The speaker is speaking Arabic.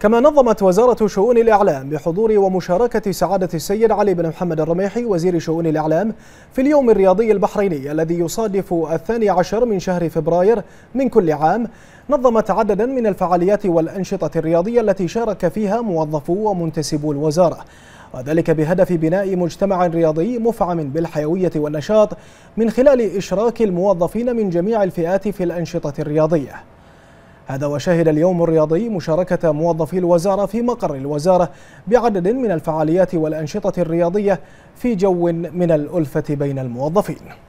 كما نظمت وزارة شؤون الإعلام بحضور ومشاركة سعادة السيد علي بن محمد الرميحي وزير شؤون الإعلام في اليوم الرياضي البحريني الذي يصادف الثاني عشر من شهر فبراير من كل عام نظمت عددا من الفعاليات والأنشطة الرياضية التي شارك فيها موظفو ومنتسبو الوزارة وذلك بهدف بناء مجتمع رياضي مفعم بالحيوية والنشاط من خلال إشراك الموظفين من جميع الفئات في الأنشطة الرياضية هذا وشهد اليوم الرياضي مشاركة موظفي الوزارة في مقر الوزارة بعدد من الفعاليات والأنشطة الرياضية في جو من الألفة بين الموظفين